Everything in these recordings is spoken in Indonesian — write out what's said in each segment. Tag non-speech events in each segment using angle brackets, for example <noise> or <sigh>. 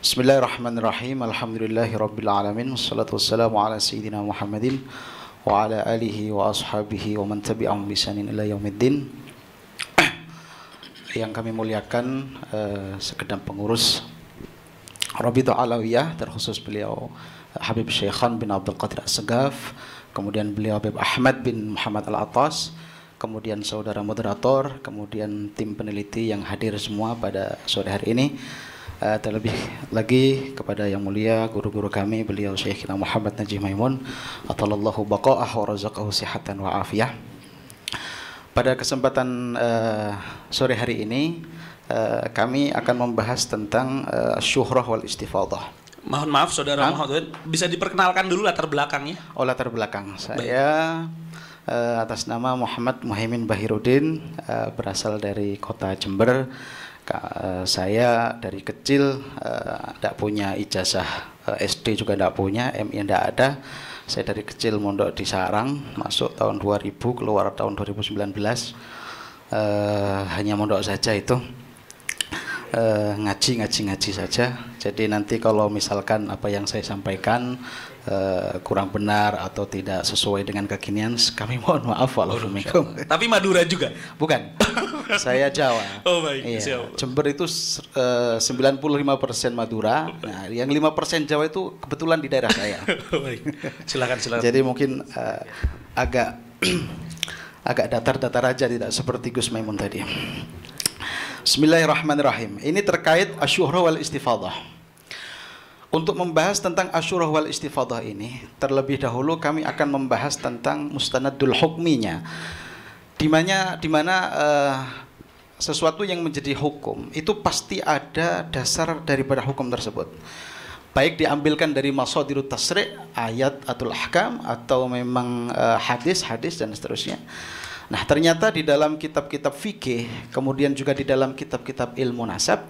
Bismillahirrahmanirrahim. Alhamdulillahirabbil alamin. Wassalatu wassalamu ala sayyidina Muhammadin wa ala alihi wa ashabihi wa man tabi'am bisanin ila yaumiddin. <clears throat> Yang kami muliakan uh, eh, sekedar pengurus Rabitu Alawiyah terkhusus beliau eh, Habib Syekhan bin Abdul Qadir segaf kemudian beliau Habib Ahmad bin Muhammad Al-Atas, kemudian saudara moderator, kemudian tim peneliti yang hadir semua pada sore hari ini. Eh, terlebih lagi kepada yang mulia guru-guru kami beliau Syekh kita Muhammad Najih Maimun atallahu baqa'ah wa razaqahu sihatan wa afiyah. Pada kesempatan uh, sore hari ini uh, kami akan membahas tentang uh, syuhrah wal istifadah. Mohon maaf saudara Muhammad, bisa diperkenalkan dulu latar belakangnya? Oh latar belakang. Saya Baik. uh, atas nama Muhammad Muhaimin Bahiruddin uh, berasal dari kota Jember Eh, saya dari kecil tidak eh, punya ijazah eh, SD juga tidak punya, MI tidak ada. Saya dari kecil mondok di Sarang, masuk tahun 2000, keluar tahun 2019. hanya mondok saja itu. ngaji ngaji ngaji saja. Jadi nanti kalau misalkan apa yang saya sampaikan Eh, kurang benar atau tidak sesuai dengan kekinian, kami mohon maaf Assalamualaikum. Tapi Madura juga? Bukan. <laughs> Saya Jawa. Oh baik. Iya. puluh Jember itu eh, uh, 95% Madura. Nah, yang 5% Jawa itu kebetulan di daerah saya. <laughs> Oh, baik. Silakan silakan. Jadi mungkin uh, agak <clears throat> agak datar-datar aja tidak seperti Gus Maimun tadi. Bismillahirrahmanirrahim. Ini terkait asyuhra wal istifadah untuk membahas tentang asyurah wal istifadah ini, terlebih dahulu kami akan membahas tentang mustanadul hukminya. Dimana, dimana uh, eh, sesuatu yang menjadi hukum itu pasti ada dasar daripada hukum tersebut. Baik diambilkan dari masadirut tasri, ayat atau ahkam atau memang hadis-hadis eh, uh, dan seterusnya. Nah, ternyata di dalam kitab-kitab fikih, kemudian juga di dalam kitab-kitab ilmu nasab,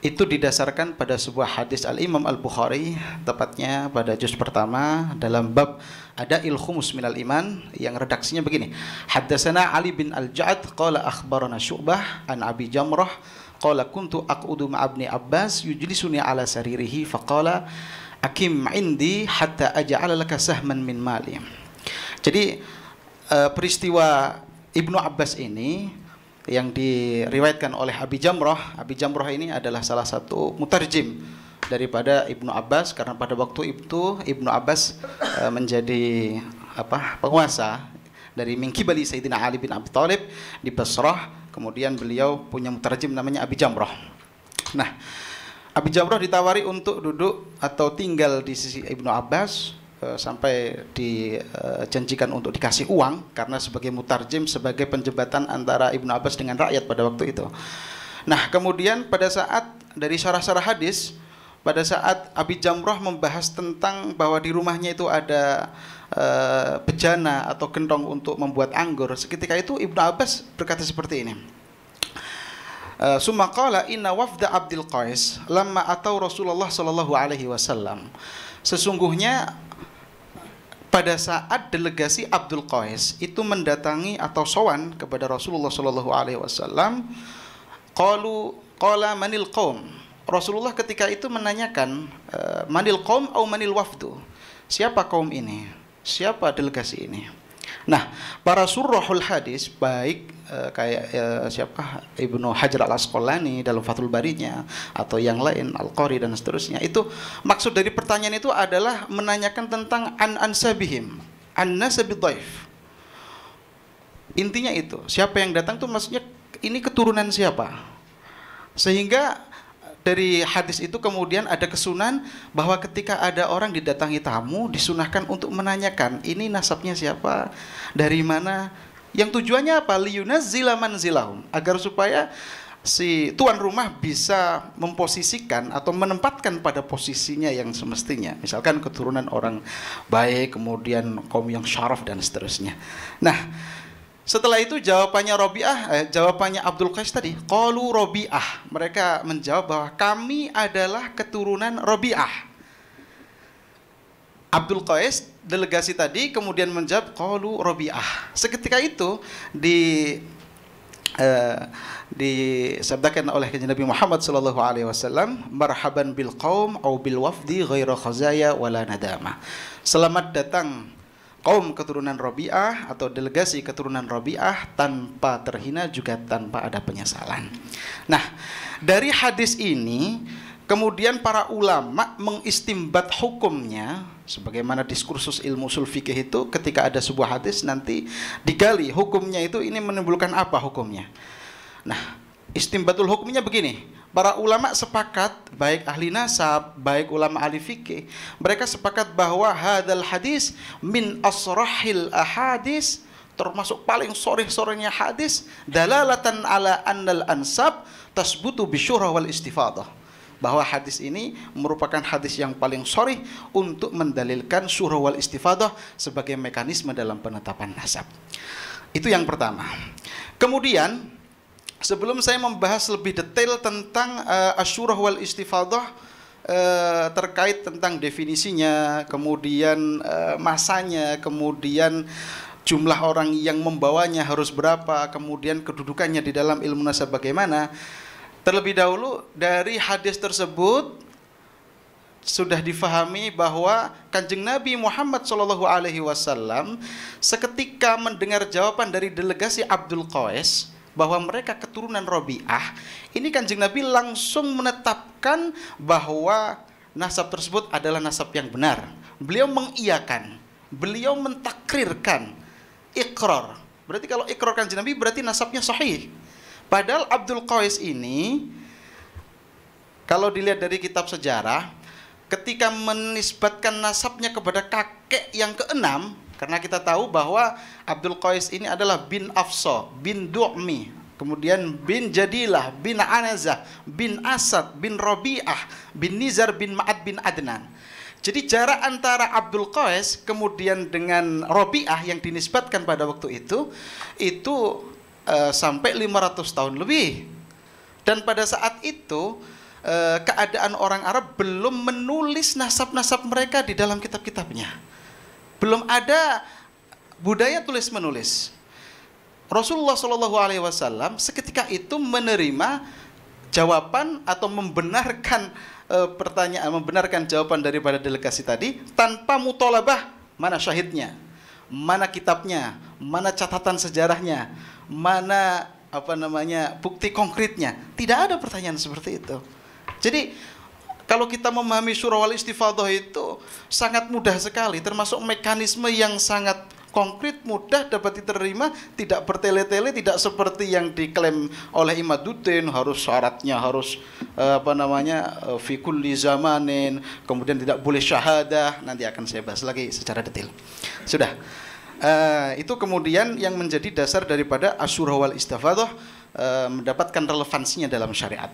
itu didasarkan pada sebuah hadis Al-Imam Al-Bukhari tepatnya pada juz pertama dalam bab ada ilhumus minal iman yang redaksinya begini Haddasana Ali bin Al-Ja'ad qala akhbarana Syu'bah an Abi Jamrah qala kuntu aq'udu ma'abni Abbas yujlisuni ala saririhi faqala akim indi hatta aja'ala laka sahman min mali jadi eh, peristiwa Ibnu Abbas ini yang diriwayatkan oleh Abi Jamroh. Abi Jamroh ini adalah salah satu mutarjim daripada Ibnu Abbas karena pada waktu itu Ibnu Abbas eh, menjadi apa penguasa dari bali Sayyidina Ali bin Abi Thalib di Basrah kemudian beliau punya mutarjim namanya Abi Jamroh. Nah, Abi Jamroh ditawari untuk duduk atau tinggal di sisi Ibnu Abbas Eh, sampai dijanjikan untuk dikasih uang karena sebagai mutarjim sebagai penjembatan antara Ibnu Abbas dengan rakyat pada waktu itu. Nah, kemudian pada saat dari syarah-syarah hadis pada saat Abi Jamroh membahas tentang bahwa di rumahnya itu ada e, bejana atau gentong untuk membuat anggur. Seketika itu Ibnu Abbas berkata seperti ini. Eh, Suma qala inna wafda Abdul Qais lama atau Rasulullah sallallahu alaihi wasallam. Sesungguhnya pada saat delegasi Abdul Qais itu mendatangi atau sowan kepada Rasulullah Shallallahu Alaihi Wasallam, kalu kala manil kaum, Rasulullah ketika itu menanyakan eh, manil kaum atau manil wafdu. Siapa kaum ini? Siapa delegasi ini? Nah, para surahul hadis baik eh, kayak eh, siapa Ibnu Hajar Al Asqalani dalam Fathul Barinya atau yang lain Al Qari dan seterusnya itu maksud dari pertanyaan itu adalah menanyakan tentang an ansabihim an nasabi dhaif. Intinya itu, siapa yang datang tuh maksudnya ini keturunan siapa? Sehingga dari hadis itu kemudian ada kesunan bahwa ketika ada orang didatangi tamu disunahkan untuk menanyakan ini nasabnya siapa, dari mana, yang tujuannya apa? zilaman zilahum agar supaya si tuan rumah bisa memposisikan atau menempatkan pada posisinya yang semestinya. Misalkan keturunan orang baik, kemudian kaum yang syaraf dan seterusnya. Nah, setelah itu jawabannya Robiah, eh, jawabannya Abdul Qais tadi, kalu Robiah. Mereka menjawab bahwa kami adalah keturunan Robiah. Abdul Qais delegasi tadi kemudian menjawab Kolu Robiah. Seketika itu di eh, disabdakan oleh Nabi Muhammad sallallahu alaihi wasallam marhaban bil kaum au bil wafdi ghaira khazaya wala nadama. Selamat datang kaum keturunan Robiah atau delegasi keturunan Robiah tanpa terhina juga tanpa ada penyesalan. Nah, dari hadis ini kemudian para ulama mengistimbat hukumnya sebagaimana diskursus ilmu usul fikih itu ketika ada sebuah hadis nanti digali hukumnya itu ini menimbulkan apa hukumnya. Nah, istimbatul hukumnya begini para ulama sepakat baik ahli nasab baik ulama ahli fikih mereka sepakat bahwa hadal hadis min asrahil ahadis termasuk paling sore-sorenya hadis dalalatan ala annal ansab tasbutu bisyurah wal istifadah bahwa hadis ini merupakan hadis yang paling sore untuk mendalilkan syurah wal istifadah sebagai mekanisme dalam penetapan nasab. Itu yang pertama. Kemudian sebelum saya membahas lebih detail tentang uh, asyurah wal istifadah uh, terkait tentang definisinya, kemudian eh, masanya, kemudian jumlah orang yang membawanya harus berapa, kemudian kedudukannya di dalam ilmu nasab bagaimana. Terlebih dahulu dari hadis tersebut sudah difahami bahwa Kanjeng Nabi Muhammad Shallallahu alaihi wasallam seketika mendengar jawaban dari delegasi Abdul Qais bahwa mereka keturunan Robiah, ini Kanjeng Nabi langsung menetapkan bahwa nasab tersebut adalah nasab yang benar. Beliau mengiyakan, beliau mentakrirkan ikrar. Berarti kalau ikrar Kanjeng Nabi berarti nasabnya sahih. Padahal Abdul Qais ini kalau dilihat dari kitab sejarah, ketika menisbatkan nasabnya kepada kakek yang keenam, karena kita tahu bahwa Abdul Qais ini adalah bin Afsa, bin Du'mi, kemudian bin Jadilah, bin Anazah, bin Asad, bin Robi'ah, bin Nizar, bin Ma'ad, bin Adnan. Jadi jarak antara Abdul Qais kemudian dengan Robi'ah yang dinisbatkan pada waktu itu itu e, sampai 500 tahun lebih. Dan pada saat itu e, keadaan orang Arab belum menulis nasab-nasab mereka di dalam kitab-kitabnya. Belum ada budaya tulis menulis. Rasulullah Shallallahu Alaihi Wasallam seketika itu menerima jawaban atau membenarkan e, pertanyaan, membenarkan jawaban daripada delegasi tadi tanpa mutolabah mana syahidnya, mana kitabnya, mana catatan sejarahnya, mana apa namanya bukti konkretnya. Tidak ada pertanyaan seperti itu. Jadi kalau kita memahami surah al-istifadah itu sangat mudah sekali, termasuk mekanisme yang sangat konkret, mudah dapat diterima, tidak bertele-tele, tidak seperti yang diklaim oleh Imaduddin harus syaratnya harus eh, apa namanya eh, fikulli zamanin, kemudian tidak boleh syahadah. Nanti akan saya bahas lagi secara detail. Sudah. Uh, itu kemudian yang menjadi dasar daripada asyurah wal istafadah uh, mendapatkan relevansinya dalam syariat.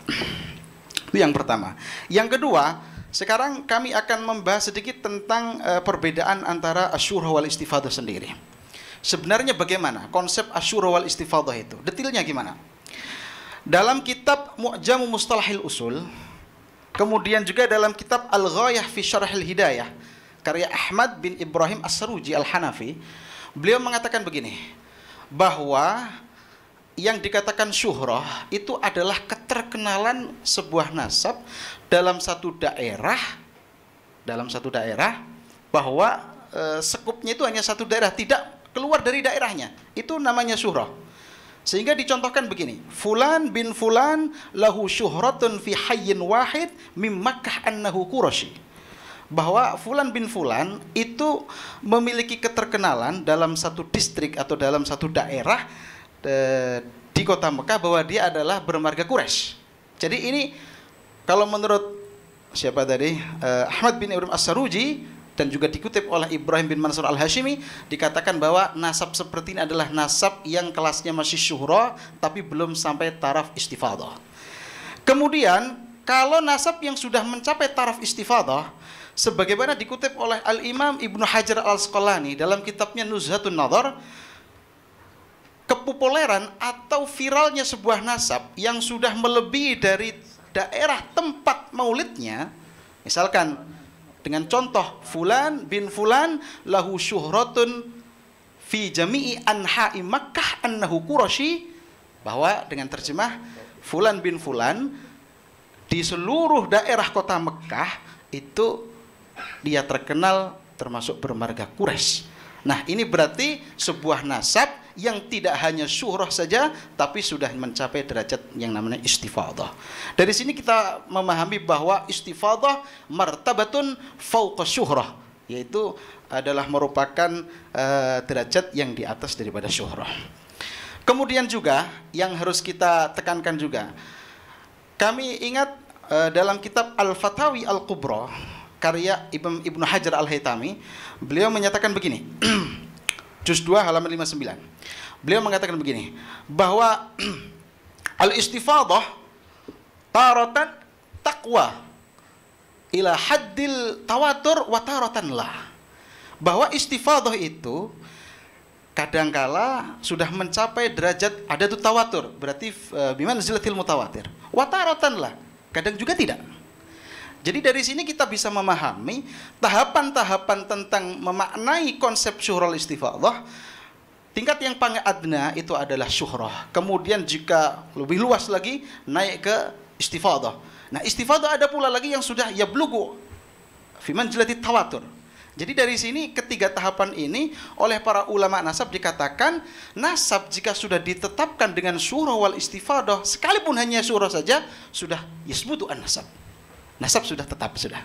Itu yang pertama. Yang kedua, sekarang kami akan membahas sedikit tentang uh, perbedaan antara asyura wal istifadah sendiri. Sebenarnya bagaimana konsep asyura wal istifadah itu? Detailnya gimana? Dalam kitab Mu'jamu Mustalahil Usul, kemudian juga dalam kitab Al-Ghayah fi Syarahil Hidayah, karya Ahmad bin Ibrahim As-Saruji Al-Hanafi, beliau mengatakan begini, bahwa yang dikatakan syuhrah itu adalah keterkenalan sebuah nasab dalam satu daerah dalam satu daerah bahwa e, sekupnya itu hanya satu daerah tidak keluar dari daerahnya itu namanya syuhrah sehingga dicontohkan begini fulan bin fulan lahu syuhratun fi hayyin wahid mim makkah annahu qurasyi bahwa Fulan bin Fulan itu memiliki keterkenalan dalam satu distrik atau dalam satu daerah Eh, di kota Mekah bahwa dia adalah bermarga Quraisy. Jadi ini kalau menurut siapa tadi eh, Ahmad bin Ibrahim As-Saruji dan juga dikutip oleh Ibrahim bin Mansur Al-Hashimi dikatakan bahwa nasab seperti ini adalah nasab yang kelasnya masih syuhra tapi belum sampai taraf istifadah. Kemudian kalau nasab yang sudah mencapai taraf istifadah sebagaimana dikutip oleh Al-Imam Ibnu Hajar Al-Asqalani dalam kitabnya Nuzhatun Nadhar kepopuleran atau viralnya sebuah nasab yang sudah melebihi dari daerah tempat maulidnya, misalkan dengan contoh fulan bin fulan lahu syuhratun fi jami'i anha'i Makkah annahu Qurashi bahwa dengan terjemah fulan bin fulan di seluruh daerah kota Mekah itu dia terkenal termasuk bermarga Quraisy Nah, ini berarti sebuah nasab yang tidak hanya syuhrah saja tapi sudah mencapai derajat yang namanya istifadah. Dari sini kita memahami bahwa istifadah martabatun fauqa syuhrah yaitu adalah merupakan uh, derajat yang di atas daripada syuhrah. Kemudian juga yang harus kita tekankan juga kami ingat uh, dalam kitab Al-Fatawi Al-Kubra karya Ibnu Hajar Al-Haytami, beliau menyatakan begini. <clears throat> Juz 2 halaman 59. Beliau mengatakan begini, bahwa <clears throat> al-istifadah taratan takwa ila haddil tawatur wa taratan lah. Bahwa istifadah itu kadangkala sudah mencapai derajat ada tawatur berarti e, biman zilatil mutawatir watarotan lah kadang juga tidak jadi dari sini kita bisa memahami tahapan-tahapan tentang memaknai konsep syuhrul istifadah. Tingkat yang paling adna itu adalah syuhrah. Kemudian jika lebih luas lagi naik ke istifadah. Nah, istifadah ada pula lagi yang sudah ya blugu. fi jelati tawatur. Jadi dari sini ketiga tahapan ini oleh para ulama nasab dikatakan nasab jika sudah ditetapkan dengan surah wal istifadah sekalipun hanya surah saja sudah yasbutu an-nasab. Nasab sudah tetap sudah.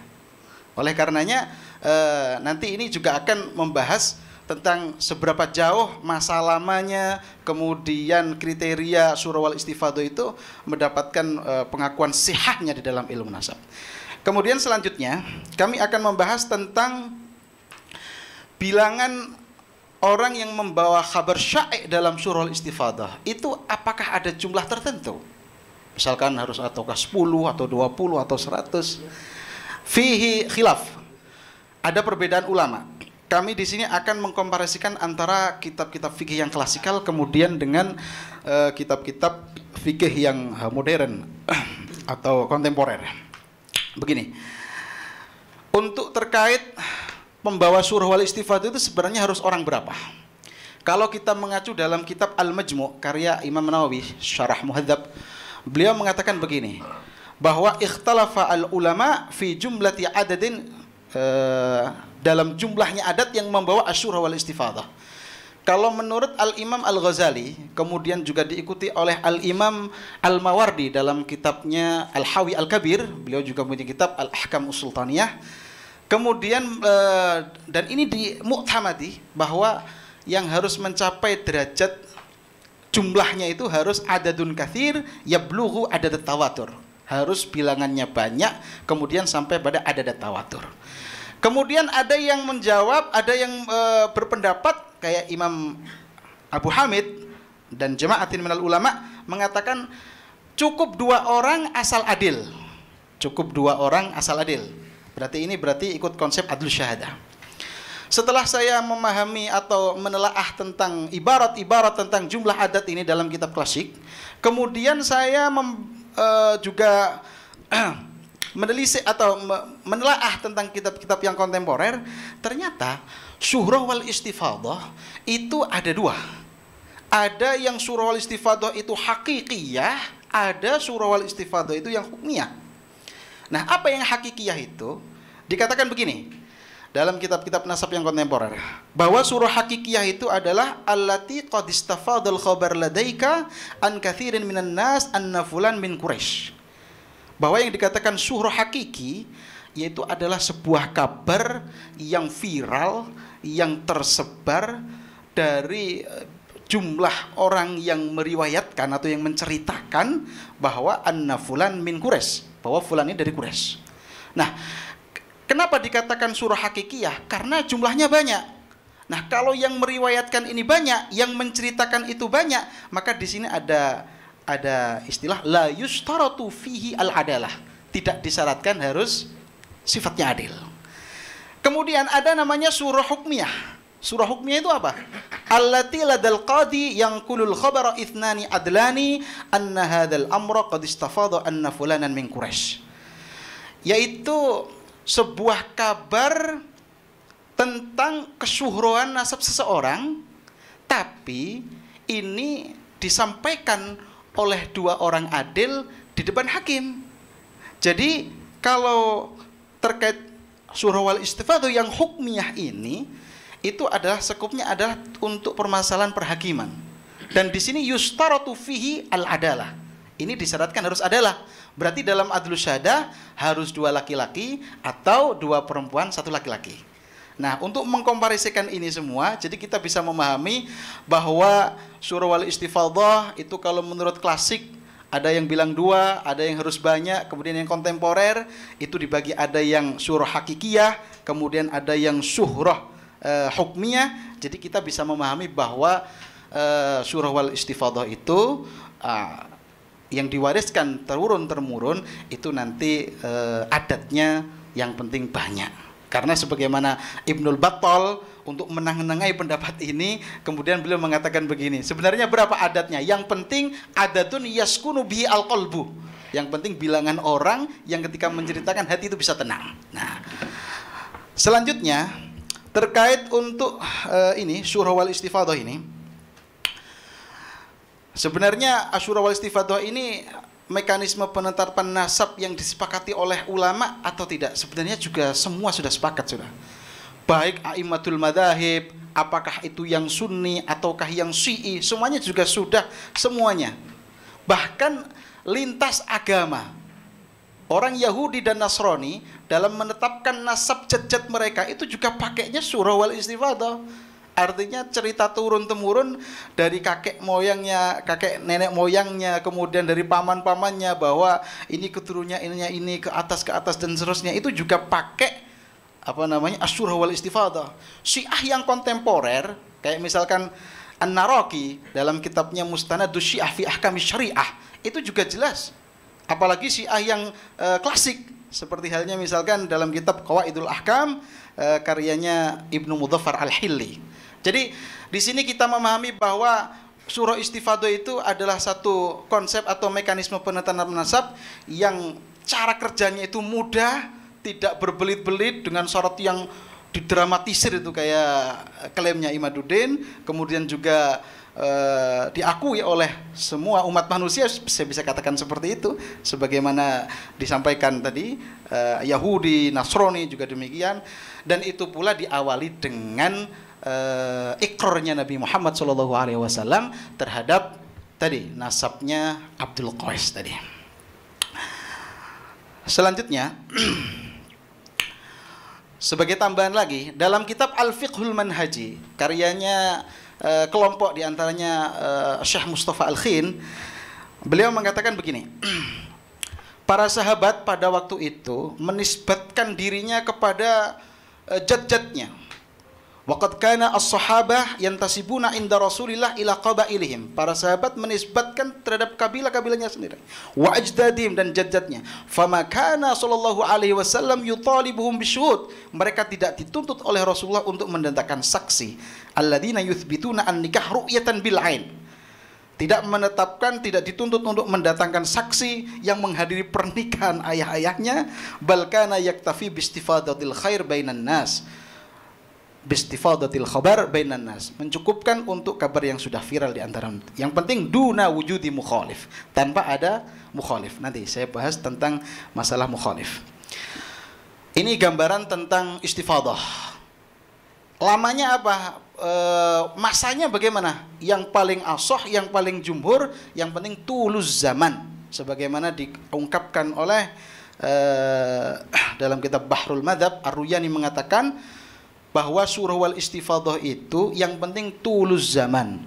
Oleh karenanya eh, nanti ini juga akan membahas tentang seberapa jauh masa lamanya, kemudian kriteria surah al-istifadah itu mendapatkan eh, pengakuan sihahnya di dalam ilmu nasab. Kemudian selanjutnya kami akan membahas tentang bilangan orang yang membawa kabar syaik dalam surah al-istifadah itu apakah ada jumlah tertentu? misalkan harus ataukah 10 atau 20 atau 100 fihi khilaf ada perbedaan ulama kami di sini akan mengkomparasikan antara kitab-kitab fikih yang klasikal kemudian dengan eh, kitab-kitab uh, fikih yang eh, modern <clears throat> atau kontemporer begini untuk terkait pembawa surah wal istifad itu sebenarnya harus orang berapa? Kalau kita mengacu dalam kitab Al-Majmu karya Imam Nawawi Syarah Muhadzab Beliau mengatakan begini, bahwa ikhtalafa al ulama fi jumlati adadin uh, dalam jumlahnya adat yang membawa asyura wal istifadah. Kalau menurut Al-Imam Al-Ghazali, kemudian juga diikuti oleh Al-Imam Al-Mawardi dalam kitabnya Al-Hawi Al-Kabir, beliau juga punya kitab Al-Ahkam Usultaniyah. Kemudian eh, dan ini di dimuktamati bahwa yang harus mencapai derajat jumlahnya itu harus ada adadun kathir yablughu ada tawatur. Harus bilangannya banyak kemudian sampai pada ada tawatur. Kemudian ada yang menjawab, ada yang e, berpendapat kayak Imam Abu Hamid dan jemaatin minal ulama mengatakan cukup dua orang asal adil. Cukup dua orang asal adil. Berarti ini berarti ikut konsep adil syahadah. Setelah saya memahami atau menelaah tentang ibarat-ibarat tentang jumlah adat ini dalam kitab klasik, kemudian saya mem, uh, juga <clears throat> menelisik atau menelaah tentang kitab-kitab yang kontemporer, ternyata syuhrah wal istifadah itu ada dua. Ada yang surah wal istifadah itu hakikiyah, ada surah wal istifadah itu yang hukmiyah. Nah, apa yang hakikiyah itu? Dikatakan begini, dalam kitab-kitab nasab yang kontemporer bahwa surah hakikiyah itu adalah allati qad istafadul khabar ladaika an kathirin minan nas anna fulan min quraish Bahwa yang dikatakan surah hakiki yaitu adalah sebuah kabar yang viral yang tersebar dari eh, jumlah orang yang meriwayatkan atau yang menceritakan bahwa anna fulan min quraish bahwa fulan ini dari quraish Nah, Kenapa dikatakan surah hakikiyah? Karena jumlahnya banyak. Nah, kalau yang meriwayatkan ini banyak, yang menceritakan itu banyak, maka di sini ada ada istilah la yustaratu fihi al adalah. Tidak disyaratkan harus sifatnya adil. Kemudian ada namanya surah hukmiyah. Surah hukmiyah itu apa? Allati ladal qadi yang kulul khabara ithnani adlani anna hadal amra qad anna fulanan min Quraish. Yaitu sebuah kabar tentang kesuhroan nasab seseorang, tapi ini disampaikan oleh dua orang adil di depan hakim. Jadi kalau terkait surah istifadu yang hukmiyah ini itu adalah sekupnya adalah untuk permasalahan perhakiman. Dan di sini yustaratu fihi al adalah. Ini disyaratkan harus adalah Berarti dalam adlu shada harus dua laki-laki atau dua perempuan satu laki-laki. Nah, untuk mengkomparisikan ini semua, jadi kita bisa memahami bahwa surah wal istifadah itu kalau menurut klasik ada yang bilang dua, ada yang harus banyak, kemudian yang kontemporer itu dibagi ada yang surah hakikiyah, kemudian ada yang suhrah e, hukmiyah. Jadi kita bisa memahami bahwa e, surah wal istifadah itu e, yang diwariskan turun termurun itu nanti e, adatnya yang penting banyak. Karena sebagaimana Ibnul Battal untuk menengahi pendapat ini kemudian beliau mengatakan begini, sebenarnya berapa adatnya? Yang penting adatun yaskunu al alqalbu. Yang penting bilangan orang yang ketika menceritakan hati itu bisa tenang. Nah, selanjutnya terkait untuk e, ini surah wal istifadah ini Sebenarnya Asyura wal Istifadah ini mekanisme penetapan nasab yang disepakati oleh ulama atau tidak? Sebenarnya juga semua sudah sepakat sudah. Baik Aimatul Madahib, apakah itu yang Sunni ataukah yang Syi'i, semuanya juga sudah semuanya. Bahkan lintas agama. Orang Yahudi dan Nasrani dalam menetapkan nasab jejet mereka itu juga pakainya surah wal istifadah Artinya cerita turun temurun dari kakek moyangnya, kakek nenek moyangnya, kemudian dari paman-pamannya bahwa ini keturunnya ininya ini ke atas ke atas dan seterusnya itu juga pakai apa namanya asyurah wal istifadah. Syiah yang kontemporer kayak misalkan An-Naraki dalam kitabnya Mustanad Syiah fi Ahkam Syariah itu juga jelas. Apalagi Syiah yang e, klasik seperti halnya misalkan dalam kitab Qawaidul Ahkam e, karyanya Ibnu Mudhaffar Al-Hilli. Jadi di sini kita memahami bahwa surah istifado itu adalah satu konsep atau mekanisme penetapan nasab yang cara kerjanya itu mudah, tidak berbelit-belit dengan sorot yang didramatisir itu kayak eh, klaimnya Imaduddin, kemudian juga eh, diakui oleh semua umat manusia, saya bisa katakan seperti itu, sebagaimana disampaikan tadi eh, Yahudi, Nasrani juga demikian, dan itu pula diawali dengan uh, ikrarnya Nabi Muhammad Shallallahu Alaihi Wasallam terhadap tadi nasabnya Abdul Qais tadi. Selanjutnya <clears throat> sebagai tambahan lagi dalam kitab Al Fiqhul Manhaji karyanya uh, kelompok diantaranya uh, eh, Syekh Mustafa Al Khin beliau mengatakan begini <clears throat> para sahabat pada waktu itu menisbatkan dirinya kepada jad-jadnya Waqad kana as-sahabah yantasibuna inda Rasulillah ila qabailihim. Para sahabat menisbatkan terhadap kabilah-kabilahnya sendiri. Wa ajdadim dan jadjadnya. Fama kana sallallahu alaihi wasallam yutalibuhum bisyuhud. Mereka tidak dituntut oleh Rasulullah untuk mendatangkan saksi. Alladzina yuthbituna an-nikah ru'yatan bil ain tidak menetapkan, tidak dituntut untuk mendatangkan saksi yang menghadiri pernikahan ayah-ayahnya, balkana yaktafi bistifadatil khair bainan nas bistifadatil khabar bainan nas mencukupkan untuk kabar yang sudah viral di antara yang penting duna wujudi mukhalif tanpa ada mukhalif nanti saya bahas tentang masalah mukhalif ini gambaran tentang istifadah lamanya apa e, masanya bagaimana yang paling asoh yang paling jumhur yang penting tulus zaman sebagaimana diungkapkan oleh e, dalam kitab Bahrul Madhab Ar-Ruyani mengatakan bahwa surah wal istifadah itu yang penting tulus zaman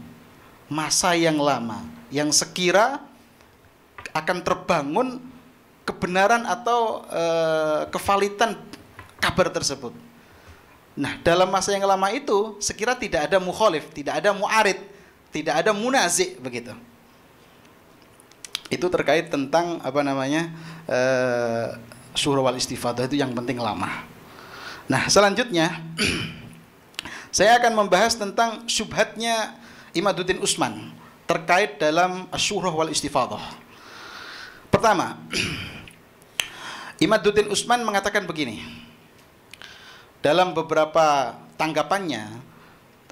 masa yang lama yang sekira akan terbangun kebenaran atau e, kevalitan kabar tersebut. Nah, dalam masa yang lama itu sekira tidak ada mukhalif, tidak ada muarid, tidak ada munazik begitu. Itu terkait tentang apa namanya? E, surah wal istifadah itu yang penting lama. Nah, selanjutnya <clears throat> saya akan membahas tentang syubhatnya Imaduddin Usman terkait dalam asyurah wal istifadah. Pertama, <clears throat> Imaduddin Usman mengatakan begini. Dalam beberapa tanggapannya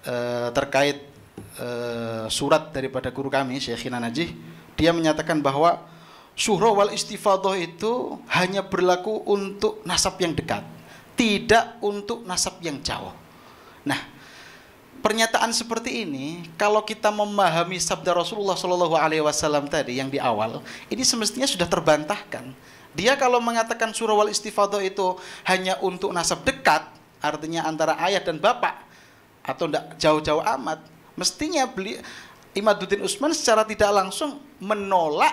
eh, terkait eh, surat daripada guru kami Syekhina Najih, dia menyatakan bahwa surah wal istifadah itu hanya berlaku untuk nasab yang dekat tidak untuk nasab yang jauh. Nah, pernyataan seperti ini kalau kita memahami sabda Rasulullah Shallallahu Alaihi Wasallam tadi yang di awal, ini semestinya sudah terbantahkan. Dia kalau mengatakan surah wal istifadah itu hanya untuk nasab dekat, artinya antara ayah dan bapak atau tidak jauh-jauh amat, mestinya beli Imaduddin Usman secara tidak langsung menolak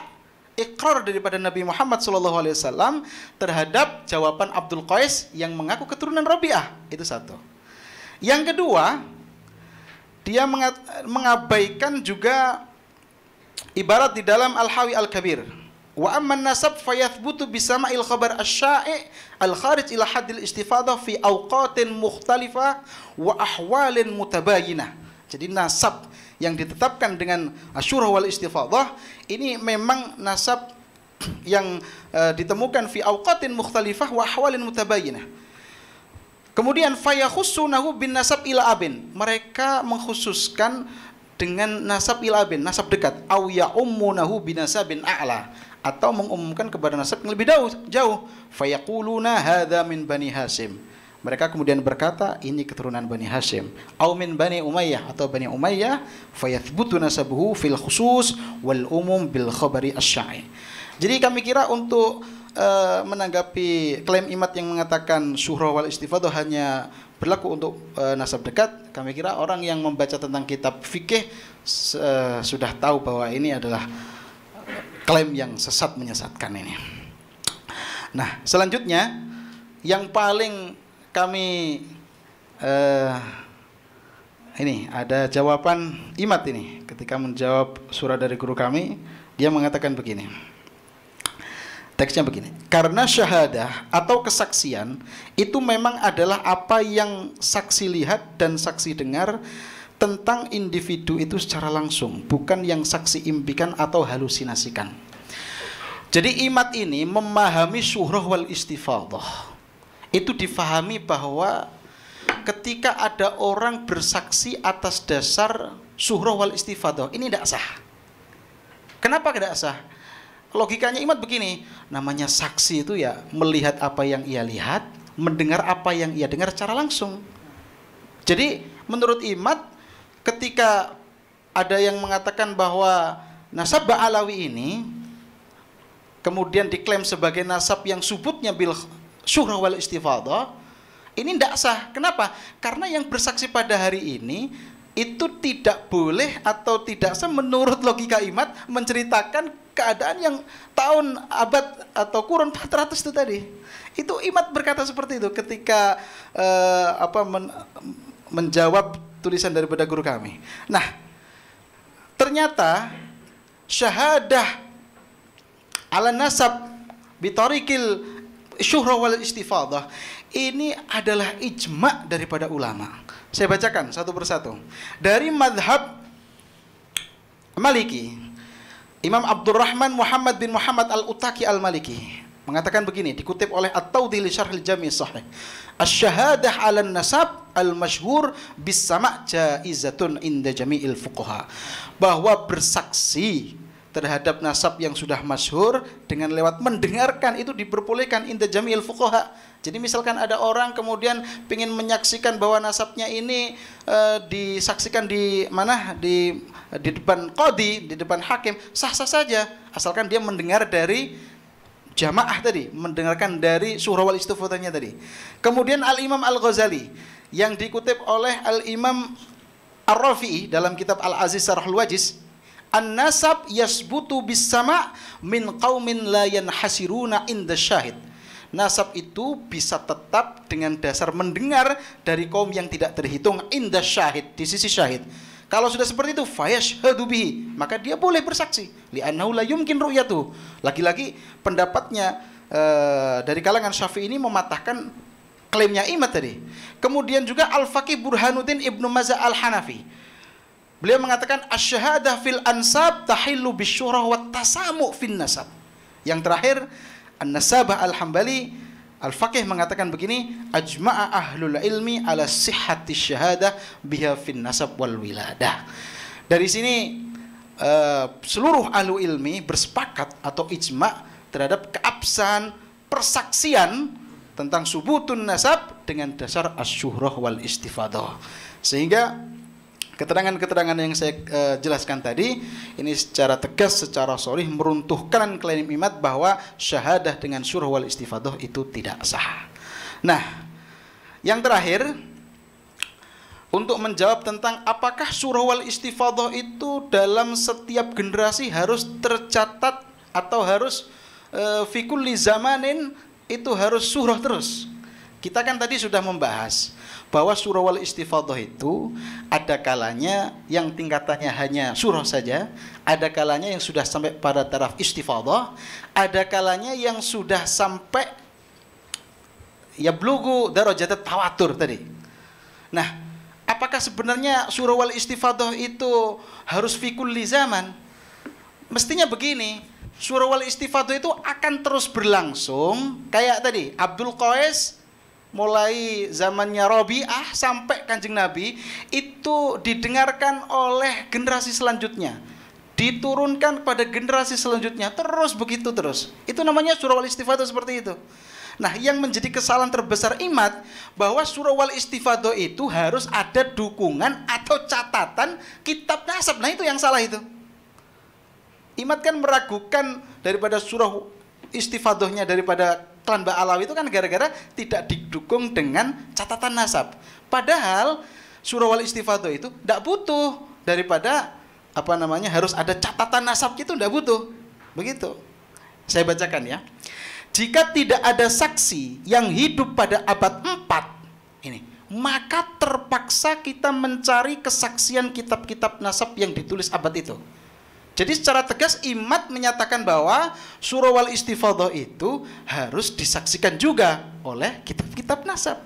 ikrar daripada Nabi Muhammad SAW terhadap jawaban Abdul Qais yang mengaku keturunan Robiah itu satu. Yang kedua, dia mengabaikan juga ibarat di dalam Al-Hawi Al-Kabir. Wa amman nasab fayathbutu bisama'il khabar asya'i' al-kharij ila haddil istifadah fi awqatin mukhtalifah wa ahwalin mutabayinah. Jadi nasab yang ditetapkan dengan asyura wal istifadah ini memang nasab <clears throat> yang e, ditemukan fi awqatin mukhtalifah wa ahwalin mutabayyinah. Kemudian fayakhussunahu bin nasab ila abin. Mereka mengkhususkan dengan nasab ila abin, nasab dekat. Au ya'ummunahu nasabin a'la atau mengumumkan kepada nasab yang lebih jauh. Jauh. Fayaquluna hadza min bani Hasim mereka kemudian berkata, ini keturunan Bani Hashim. Au Bani Umayyah atau Bani Umayyah, fayathbutu nasabuhu fil khusus wal umum bil khabari asya'i. Jadi kami kira untuk uh, menanggapi klaim imat yang mengatakan syuhrah wal istifadah hanya berlaku untuk uh, nasab dekat, kami kira orang yang membaca tentang kitab fikih uh, sudah tahu bahwa ini adalah klaim yang sesat menyesatkan ini. Nah, selanjutnya yang paling kami uh, ini ada jawaban imat ini ketika menjawab surat dari guru kami dia mengatakan begini teksnya begini karena syahadah atau kesaksian itu memang adalah apa yang saksi lihat dan saksi dengar tentang individu itu secara langsung bukan yang saksi impikan atau halusinasikan jadi imat ini memahami syuhrah wal istifadah itu difahami bahwa ketika ada orang bersaksi atas dasar suhroh wal istifadah ini tidak sah kenapa tidak sah logikanya imat begini namanya saksi itu ya melihat apa yang ia lihat mendengar apa yang ia dengar secara langsung jadi menurut imat ketika ada yang mengatakan bahwa nasab ba'alawi ini kemudian diklaim sebagai nasab yang subutnya bil syuhra wal istifadah ini tidak sah. Kenapa? Karena yang bersaksi pada hari ini itu tidak boleh atau tidak sah menurut logika imat menceritakan keadaan yang tahun abad atau kurun 400 itu tadi. Itu imat berkata seperti itu ketika eh, apa men, menjawab tulisan daripada guru kami. Nah, ternyata syahadah ala nasab bitorikil syuhra wal istifadah ini adalah ijma daripada ulama. Saya bacakan satu persatu. Dari madhab Maliki, Imam Abdurrahman Muhammad bin Muhammad Al-Utaki Al-Maliki mengatakan begini dikutip oleh At-Taudhi li Syarh Al-Jami' Sahih As Shahadah 'ala nasab al-masyhur bis sama' jaizatun inda jami'il fuqaha bahwa bersaksi terhadap nasab yang sudah masyhur dengan lewat mendengarkan itu diperbolehkan inda jamil fuqaha. Jadi misalkan ada orang kemudian ingin menyaksikan bahwa nasabnya ini e, disaksikan di mana di di depan kodi, di depan hakim, sah-sah saja asalkan dia mendengar dari jamaah tadi, mendengarkan dari surah wal istighfarnya tadi. Kemudian Al-Imam Al-Ghazali yang dikutip oleh Al-Imam Ar-Rafi'i dalam kitab Al-Aziz sarahul Wajiz An-nasab yasbutu bis sama min qaumin la yanhasiruna inda syahid. Nasab itu bisa tetap dengan dasar mendengar dari kaum yang tidak terhitung indah syahid di sisi syahid. Kalau sudah seperti itu, fayashhadu bihi, maka dia boleh bersaksi. Li'annahu la yumkin ru'yatu. Lagi-lagi pendapatnya uh, dari kalangan Syafi'i ini mematahkan klaimnya Imam tadi. Kemudian juga Al-Faqih Burhanuddin Ibnu Mazah Al-Hanafi Beliau mengatakan asyhadah fil ansab tahillu bisyurah wa tasamu fil nasab. Yang terakhir An-Nasabah Al-Hambali Al-Faqih mengatakan begini ajma'a ahlul ilmi ala sihhati syahadah biha fin nasab wal wiladah. Dari sini uh, seluruh ahlu ilmi bersepakat atau ijma terhadap keabsahan persaksian tentang subutun nasab dengan dasar asyuhrah wal istifadah. Sehingga Keterangan-keterangan yang saya e, jelaskan tadi ini secara tegas, secara sorih meruntuhkan klaim imat bahwa syahadah dengan surah wal istifadah itu tidak sah. Nah, yang terakhir untuk menjawab tentang apakah surah wal istifadah itu dalam setiap generasi harus tercatat atau harus e, eh, fikul zamanin itu harus surah terus. Kita kan tadi sudah membahas bahwa surah wal istifadah itu ada kalanya yang tingkatannya hanya surah saja, ada kalanya yang sudah sampai pada taraf istifadah, ada kalanya yang sudah sampai ya blugu darajat tawatur tadi. Nah, apakah sebenarnya surah wal istifadah itu harus fikul li zaman? Mestinya begini, surah wal istifadah itu akan terus berlangsung kayak tadi Abdul Qais mulai zamannya Robi'ah sampai Kanjeng Nabi itu didengarkan oleh generasi selanjutnya diturunkan pada generasi selanjutnya terus begitu terus itu namanya surah al-istifadah seperti itu Nah, yang menjadi kesalahan terbesar imat bahwa surah wal istifadah itu harus ada dukungan atau catatan kitab nasab. Nah, itu yang salah itu. Imat kan meragukan daripada surah istifadahnya daripada klan Mbak Alawi itu kan gara-gara tidak didukung dengan catatan nasab. Padahal surah Wal Istifato itu tidak butuh daripada apa namanya harus ada catatan nasab itu tidak butuh. Begitu. Saya bacakan ya. Jika tidak ada saksi yang hidup pada abad 4 ini, maka terpaksa kita mencari kesaksian kitab-kitab nasab yang ditulis abad itu. Jadi secara tegas imat menyatakan bahwa surah wal istifadah itu harus disaksikan juga oleh kitab-kitab nasab.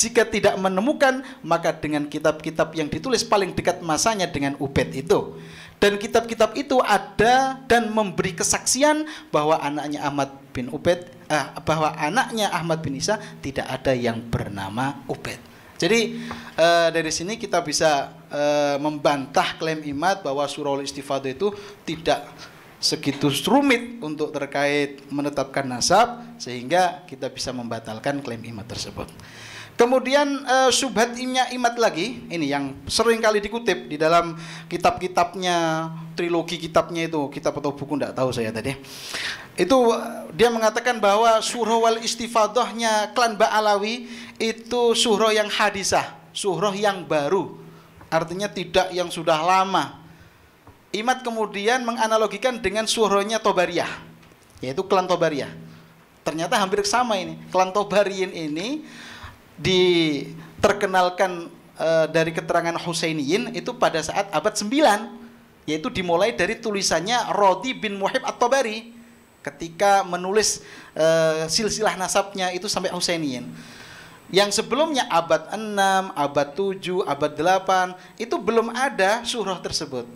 Jika tidak menemukan, maka dengan kitab-kitab yang ditulis paling dekat masanya dengan Ubed itu. Dan kitab-kitab itu ada dan memberi kesaksian bahwa anaknya Ahmad bin Ubed, eh, bahwa anaknya Ahmad bin Isa tidak ada yang bernama Ubed. Jadi eh, dari sini kita bisa e, membantah klaim imat bahwa surah istifadah itu tidak segitu rumit untuk terkait menetapkan nasab sehingga kita bisa membatalkan klaim imat tersebut. Kemudian e, eh, subhat imnya imat lagi, ini yang sering kali dikutip di dalam kitab-kitabnya, trilogi kitabnya itu, kitab atau buku tidak tahu saya tadi. Itu eh, dia mengatakan bahwa surah wal istifadohnya klan Ba'alawi itu surah yang hadisah, surah yang baru, Artinya tidak yang sudah lama. Imat kemudian menganalogikan dengan suhronya Tobariah, yaitu klan Tobariah. Ternyata hampir sama ini. Klan Tobariyin ini diterkenalkan e, dari keterangan Husainiyin itu pada saat abad 9 yaitu dimulai dari tulisannya Rodi bin Muhib At-Tabari ketika menulis e, silsilah nasabnya itu sampai Husainiyin. Yang sebelumnya abad 6, abad 7, abad 8 itu belum ada surah tersebut.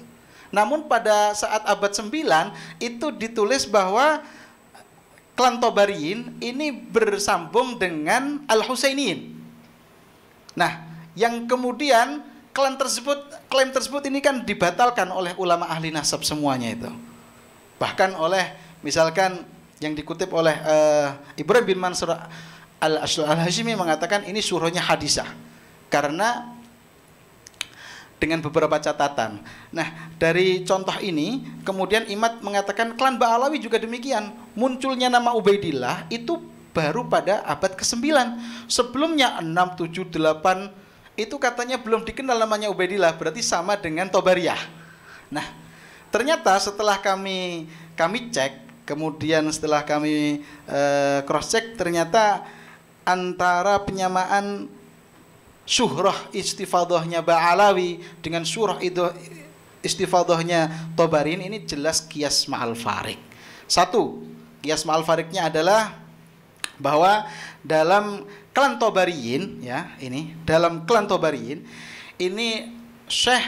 Namun pada saat abad 9 itu ditulis bahwa klan Tobariin ini bersambung dengan al Husainin. Nah, yang kemudian klan tersebut klaim tersebut ini kan dibatalkan oleh ulama ahli nasab semuanya itu. Bahkan oleh misalkan yang dikutip oleh uh, Ibrahim bin Mansur al asl al hashimi mengatakan ini suruhnya hadisah karena dengan beberapa catatan. Nah, dari contoh ini, kemudian Imat mengatakan klan Ba'alawi juga demikian. Munculnya nama Ubaidillah itu baru pada abad ke-9. Sebelumnya 6, 7, 8 itu katanya belum dikenal namanya Ubaidillah, berarti sama dengan Tobariyah. Nah, ternyata setelah kami kami cek, kemudian setelah kami uh, eh, cross check ternyata antara penyamaan syuhrah istifadohnya Ba'alawi dengan syuhrah itu istifadohnya Tobarin ini jelas kias ma'al farik. Satu, kias ma'al fariknya adalah bahwa dalam klan tobarin ya ini dalam klan tobarin ini Syekh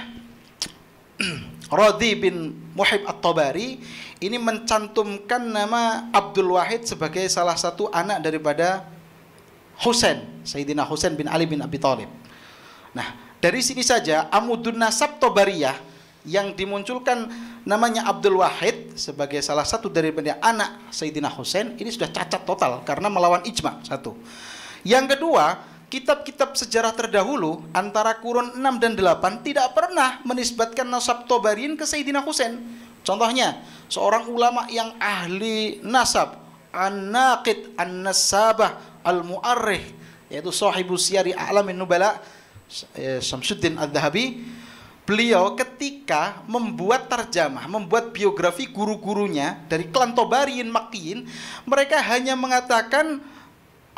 <clears throat> Rodi bin Muhib At-Tabari ini mencantumkan nama Abdul Wahid sebagai salah satu anak daripada Husain, Sayyidina Husain bin Ali bin Abi Thalib. Nah, dari sini saja Amudun Nasab Tobariyah yang dimunculkan namanya Abdul Wahid sebagai salah satu dari anak Sayyidina Husain ini sudah cacat total karena melawan ijma satu. Yang kedua, kitab-kitab sejarah terdahulu antara kurun 6 dan 8 tidak pernah menisbatkan nasab Tobarin ke Sayyidina Husain. Contohnya, seorang ulama yang ahli nasab, an-naqid, an-nasabah, Al-Mu'arrih yaitu sahibu siyari a'lamin nubala eh, Syamsuddin Al-Dhahabi beliau ketika membuat terjemah membuat biografi guru-gurunya dari klan Tobariin Makkiin, mereka hanya mengatakan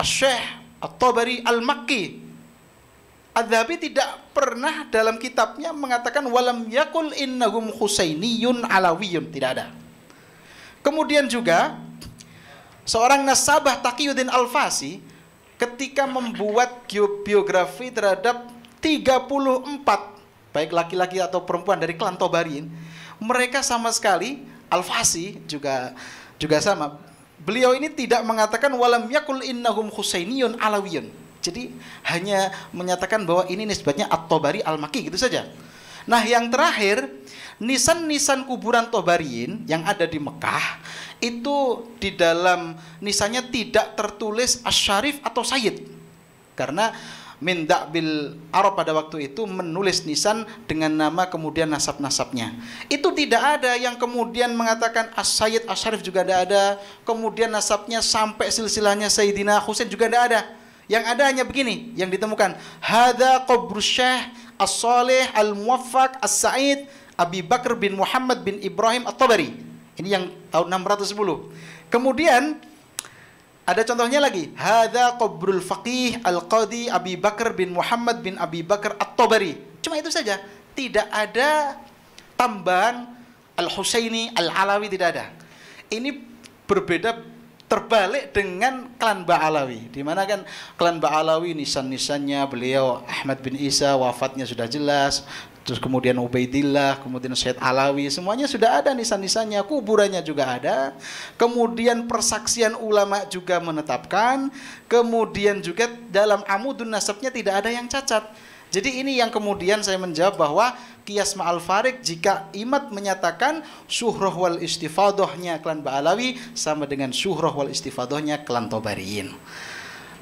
Syekh At-Tabari Al-Makki. Adhabi tidak pernah dalam kitabnya mengatakan walam yakul innahum husainiyun alawiyun, tidak ada. Kemudian juga Seorang nasabah Taqiyuddin Al-Fasi ketika membuat biografi terhadap 34 baik laki-laki atau perempuan dari klan Tobarin, mereka sama sekali Al-Fasi juga juga sama. Beliau ini tidak mengatakan walam yakul innahum Husainiyun Alawiyun. Jadi hanya menyatakan bahwa ini nisbatnya At-Tobari Al-Maki gitu saja. Nah yang terakhir Nisan-nisan kuburan Tobariin yang ada di Mekah itu di dalam nisannya tidak tertulis asyarif atau sayyid karena min bil Arab pada waktu itu menulis nisan dengan nama kemudian nasab-nasabnya. Itu tidak ada yang kemudian mengatakan As-Sayyid Asyarif juga tidak ada, kemudian nasabnya sampai silsilahnya Sayyidina Husain juga tidak ada. Yang ada hanya begini yang ditemukan. Hada qabru Syekh As-Salih Al-Muwaffaq As-Sa'id Abi Bakar bin Muhammad bin Ibrahim At-Tabari. Ini yang tahun 610. Kemudian ada contohnya lagi. Hada qabrul faqih al-qadi Abi Bakar bin Muhammad bin Abi Bakar at-Tabari. Cuma itu saja. Tidak ada tambahan Al-Husaini, Al-Alawi tidak ada. Ini berbeda terbalik dengan klan Ba'alawi. Di mana kan klan Ba'alawi nisan-nisannya beliau Ahmad bin Isa wafatnya sudah jelas, Terus kemudian Ubaidillah, kemudian Syed Alawi, semuanya sudah ada nisan-nisannya, kuburannya juga ada. Kemudian persaksian ulama juga menetapkan, kemudian juga dalam amudun nasabnya tidak ada yang cacat. Jadi ini yang kemudian saya menjawab bahwa kias ma'al farik jika imat menyatakan suhroh wal istifadohnya klan Ba'alawi sama dengan suhroh wal istifadohnya klan Tobariin.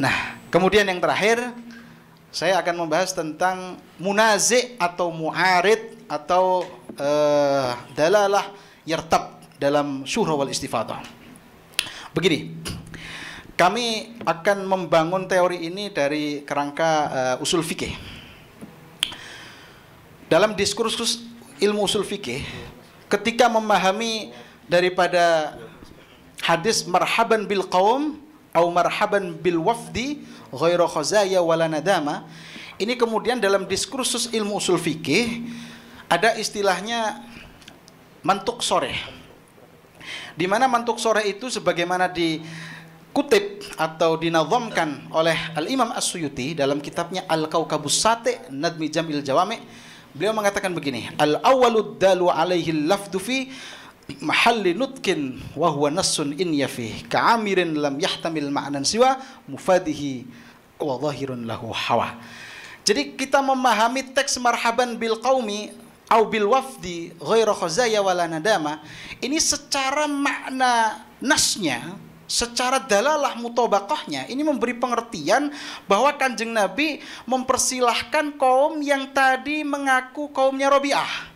Nah, kemudian yang terakhir saya akan membahas tentang munazik atau muarid atau uh, dalalah yertab dalam surah wal istifadah. Begini, kami akan membangun teori ini dari kerangka uh, usul fikih. Dalam diskursus ilmu usul fikih, ketika memahami daripada hadis marhaban bil qaum atau marhaban bil wafdi ghairu khazaya wala nadama. Ini kemudian dalam diskursus ilmu usul fikih ada istilahnya mantuk sore. Di mana mantuk sore itu sebagaimana dikutip atau dinazamkan oleh Al-Imam As-Suyuti dalam kitabnya Al-Kaukabus Sate Nadmi Jamil Jawami' beliau mengatakan begini al awalud dalu alaihi lafdu fi mahalli nutkin wa huwa nassun in yafih ka'amirin lam yahtamil ma'nan siwa mufadihi wa zahirun lahu hawa jadi kita memahami teks marhaban bil qaumi atau bil wafdi ghairu khazaya wala nadama ini secara makna nasnya secara dalalah mutobakohnya ini memberi pengertian bahwa kanjeng Nabi mempersilahkan kaum yang tadi mengaku kaumnya Robiah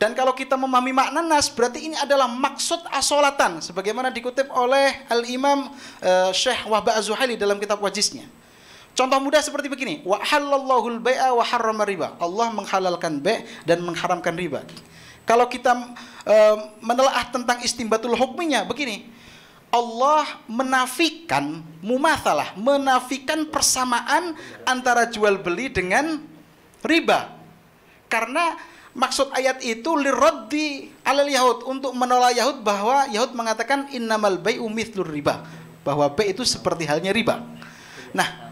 dan kalau kita memahami makna nas, berarti ini adalah maksud asolatan. Sebagaimana dikutip oleh Al-Imam uh, Syekh Wahba Az-Zuhaili dalam kitab wajisnya. Contoh mudah seperti begini. Wa al bai'a wa harrama riba. Allah menghalalkan bai' dan mengharamkan riba. Kalau kita uh, menelaah tentang istimbatul hukminya, begini. Allah menafikan mumathalah, menafikan persamaan antara jual beli dengan riba. Karena Maksud ayat itu liroddi alal Yahud untuk menolak Yahud bahwa Yahud mengatakan innamal bai'u mithlur riba bahwa bay itu seperti halnya riba. Nah,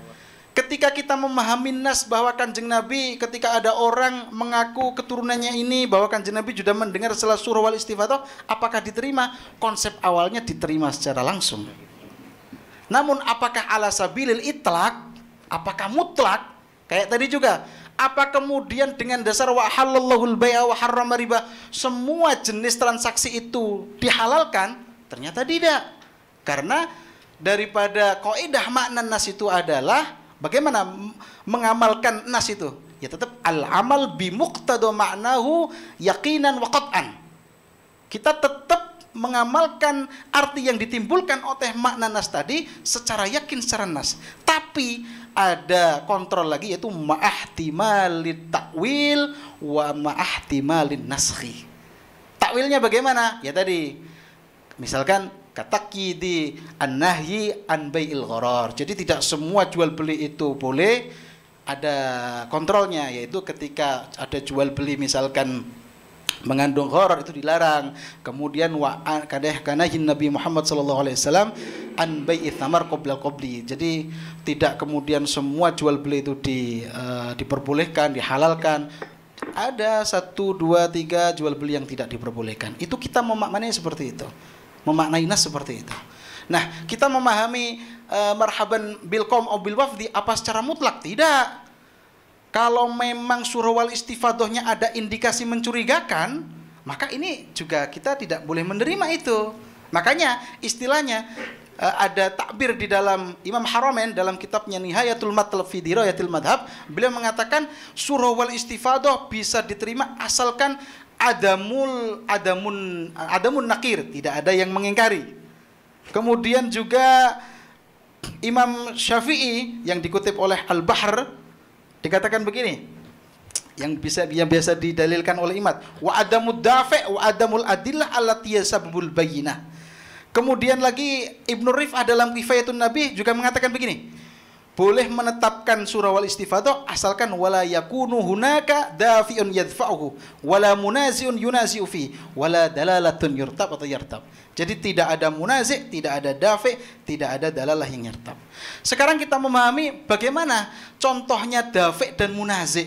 ketika kita memahami nas bahwa Kanjeng Nabi ketika ada orang mengaku keturunannya ini bahwa Kanjeng Nabi sudah mendengar salah surah wal istifadah apakah diterima? Konsep awalnya diterima secara langsung. Namun apakah ala sabilil itlak? Apakah mutlak? Kayak tadi juga apa kemudian dengan dasar wa halallahul bai'a wa harrama riba semua jenis transaksi itu dihalalkan? Ternyata tidak. Karena daripada kaidah makna nas itu adalah bagaimana mengamalkan nas itu? Ya tetap al amal bi muqtada ma'nahu yaqinan wa qat'an. Kita tetap mengamalkan arti yang ditimbulkan oleh makna nas tadi secara yakin secara nas. Tapi ada kontrol lagi yaitu ma'ahtimalit takwil wa ma'ahtimalin naskhi. Takwilnya bagaimana? Ya tadi misalkan kataki di anahi nahyi an Jadi tidak semua jual beli itu boleh ada kontrolnya yaitu ketika ada jual beli misalkan mengandung horor itu dilarang. Kemudian wa kadeh karena Nabi Muhammad sallallahu alaihi wasallam an bayi thamar kobla kobli. Jadi tidak kemudian semua jual beli itu di uh, diperbolehkan, dihalalkan. Ada satu, dua, tiga jual beli yang tidak diperbolehkan. Itu kita memaknai seperti itu. Memaknai nas seperti itu. Nah, kita memahami uh, marhaban bilkom obilwaf di apa secara mutlak? Tidak kalau memang surah istifadohnya ada indikasi mencurigakan, maka ini juga kita tidak boleh menerima itu. Makanya istilahnya eh, ada takbir di dalam Imam Haramain dalam kitabnya Nihayatul Matlab fi Dirayatil Madhab beliau mengatakan surah wal istifadah bisa diterima asalkan adamul adamun adamun nakir tidak ada yang mengingkari kemudian juga Imam Syafi'i yang dikutip oleh Al Bahr Dikatakan begini, yang bisa yang biasa didalilkan oleh imat wa adamud dafe wa adamul adillah allati yasabul bayyinah kemudian lagi Ibnu Rif dalam kifayatun nabi juga mengatakan begini boleh menetapkan surah wal istifadah asalkan wala yakunu hunaka dafi'un yadfa'uhu wala munazi'un yunazi'u fi wala dalalatun yurtab atau yartab. Jadi tidak ada munazik tidak ada dafi', tidak ada dalalah yang yartab. Sekarang kita memahami bagaimana contohnya dafi' dan munazik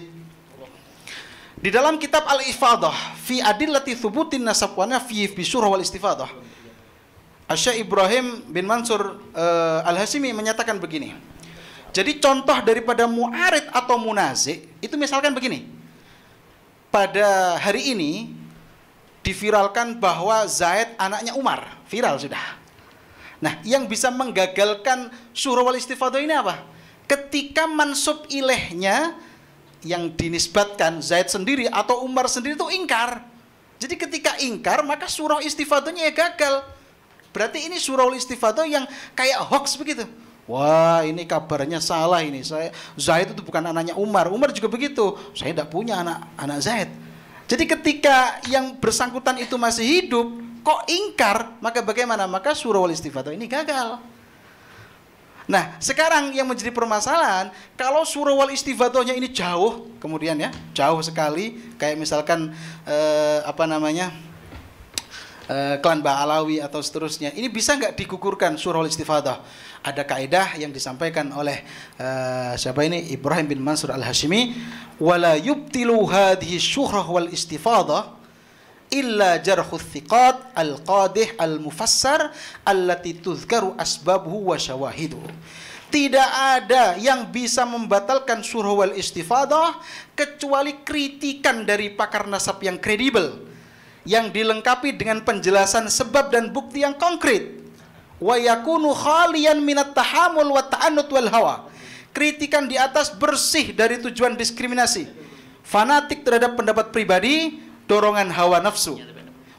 Di dalam kitab Al-Ifadah fi adillati thubutin nasabwana fi bi fi surah wal istifadah Asya Ibrahim bin Mansur uh, eh, Al-Hasimi menyatakan begini. Jadi contoh daripada mu'arid atau munazik itu misalkan begini. Pada hari ini diviralkan bahwa Zaid anaknya Umar, viral sudah. Nah, yang bisa menggagalkan surah wal istifadah ini apa? Ketika mansub ilehnya yang dinisbatkan Zaid sendiri atau Umar sendiri itu ingkar. Jadi ketika ingkar maka surah istifadahnya ya gagal. Berarti ini surah istifadah yang kayak hoax begitu. Wah ini kabarnya salah ini. Saya Zaid itu bukan anaknya Umar. Umar juga begitu. Saya tidak punya anak anak Zaid. Jadi ketika yang bersangkutan itu masih hidup, kok ingkar, maka bagaimana? Maka surah wal istifadah ini gagal. Nah, sekarang yang menjadi permasalahan, kalau surah wal istifatohnya ini jauh, kemudian ya, jauh sekali, kayak misalkan eh, apa namanya, Eh, klan Ba'alawi atau seterusnya. Ini bisa nggak digugurkan surah istifadah? Ada kaidah yang disampaikan oleh uh, siapa ini? Ibrahim bin Mansur Al-Hashimi, "Wala yubtilu hadhi syuhrah wal istifadah." illa jarhu thiqat al-qadih al-mufassar allati tuzkaru asbabuhu wa syawahidu. Tidak ada yang bisa membatalkan surah wal istifadah kecuali kritikan dari pakar nasab yang kredibel yang dilengkapi dengan penjelasan sebab dan bukti yang konkret wa yakunu khalian minat tahamul wa ta'anut wal hawa kritikan di atas bersih dari tujuan diskriminasi fanatik terhadap pendapat pribadi dorongan hawa nafsu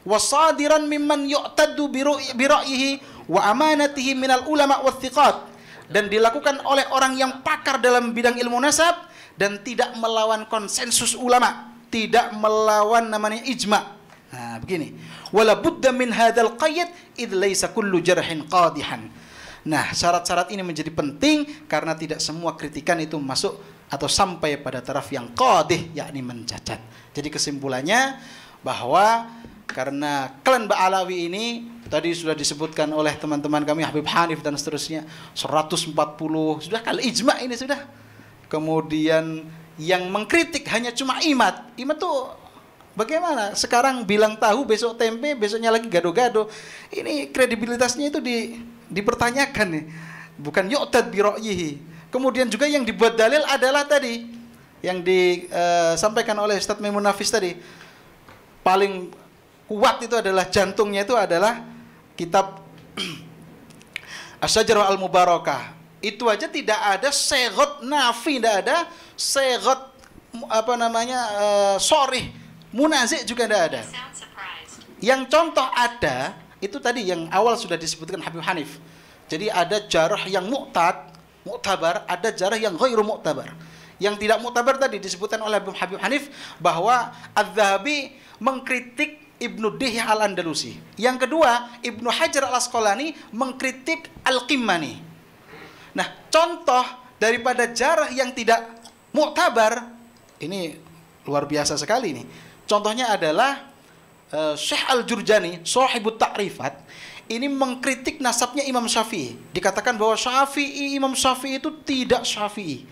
wasadiran mimman yu'taddu bira'ihi wa amanatihi minal ulama wa thiqat dan dilakukan oleh orang yang pakar dalam bidang ilmu nasab dan tidak melawan konsensus ulama tidak melawan namanya ijma' Nah, begini. Wala budda min hadzal qayyid id laisa kullu jarhin qadihan. Nah, syarat-syarat ini menjadi penting karena tidak semua kritikan itu masuk atau sampai pada taraf yang qadih yakni mencacat. Jadi kesimpulannya bahwa karena klan Ba'alawi ini tadi sudah disebutkan oleh teman-teman kami Habib Hanif dan seterusnya 140 sudah kali ijma ini sudah kemudian yang mengkritik hanya cuma imat imat tuh Bagaimana? Sekarang bilang tahu, besok tempe, besoknya lagi gado-gado. Ini kredibilitasnya itu di, dipertanyakan nih. Bukan yu'tad biro'yihi. Kemudian juga yang dibuat dalil adalah tadi yang disampaikan eh, oleh Ustadz Memunafis tadi. Paling kuat itu adalah jantungnya itu adalah kitab <clears throat> Asyajar al-Mubarakah. Itu aja tidak ada segot nafi, tidak ada segot apa namanya uh, eh, sorry Munazik juga tidak ada. Yang contoh ada itu tadi yang awal sudah disebutkan Habib Hanif. Jadi ada jarah yang mu'tad, mu'tabar, ada jarah yang ghairu mu'tabar. Yang tidak mu'tabar tadi disebutkan oleh Habib Hanif bahwa Az-Zahabi mengkritik Ibnu Dihya Al-Andalusi. Yang kedua, Ibnu Hajar Al-Asqalani mengkritik Al-Qimmani. Nah, contoh daripada jarah yang tidak mu'tabar ini luar biasa sekali nih. Contohnya adalah uh, Syekh Al-Jurjani, sahibut ta'rifat, ini mengkritik nasabnya Imam Syafi'i. Dikatakan bahwa Syafi'i, Imam Syafi'i itu tidak Syafi'i.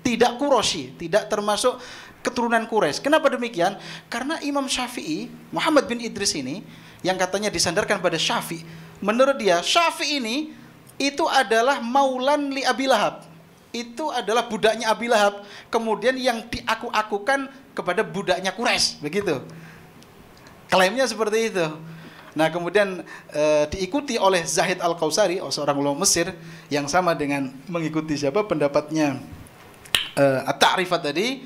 Tidak Quraisy, tidak termasuk keturunan Quraisy. Kenapa demikian? Karena Imam Syafi'i, Muhammad bin Idris ini yang katanya disandarkan pada Syafi'i. Menurut dia, Syafi'i ini itu adalah maulan li Abi Lahab. Itu adalah budaknya Abi Lahab. Kemudian yang diaku-akukan kepada budaknya kures begitu klaimnya seperti itu nah kemudian e, diikuti oleh Zahid al Kausari oh, seorang ulama Mesir yang sama dengan mengikuti siapa pendapatnya e, eh, At-Ta'rifat tadi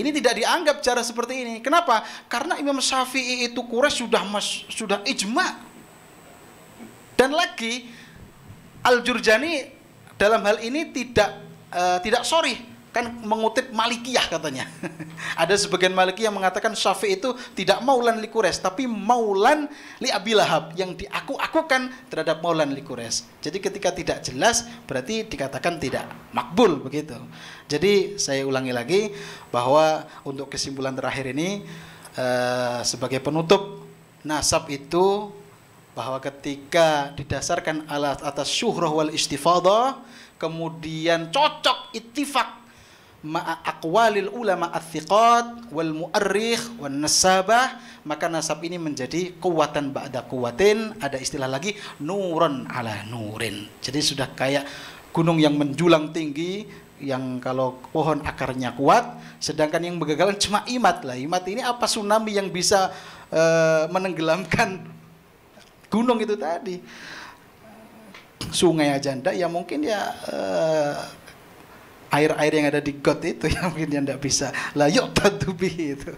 ini tidak dianggap cara seperti ini kenapa karena Imam Syafi'i itu kures sudah mas, sudah ijma dan lagi Al Jurjani dalam hal ini tidak uh, tidak sorry kan mengutip Malikiyah katanya. <laughs> Ada sebagian Maliki yang mengatakan Syafi'i itu tidak maulan likures tapi maulan li Abilahab yang diaku-akukan terhadap maulan likures. Jadi ketika tidak jelas berarti dikatakan tidak makbul begitu. Jadi saya ulangi lagi bahwa untuk kesimpulan terakhir ini eh, sebagai penutup nasab itu bahwa ketika didasarkan alat atas syuhrah wal istifadah kemudian cocok ittifak ma'a aqwalil ulama athiqat wal mu'arrikh wal nasabah maka nasab ini menjadi kuwatan ba'da kuwatin ada istilah lagi nuron ala nurin jadi sudah kayak gunung yang menjulang tinggi yang kalau pohon akarnya kuat sedangkan yang bergagalan cuma imat lah imat ini apa tsunami yang bisa uh, menenggelamkan gunung itu tadi sungai aja ndak ya mungkin ya uh, air-air yang ada di got itu <laughs> yang mungkin yang tidak bisa layuk tatubi itu.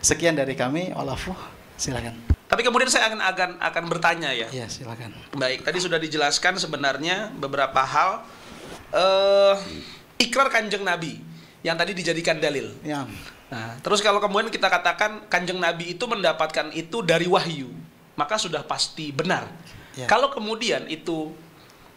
Sekian dari kami, Olafu, silakan. Tapi kemudian saya akan akan akan bertanya ya. Iya, silakan. Baik, tadi sudah dijelaskan sebenarnya beberapa hal eh ikrar Kanjeng Nabi yang tadi dijadikan dalil. Ya. Nah, terus kalau kemudian kita katakan Kanjeng Nabi itu mendapatkan itu dari wahyu, maka sudah pasti benar. Ya. Kalau kemudian itu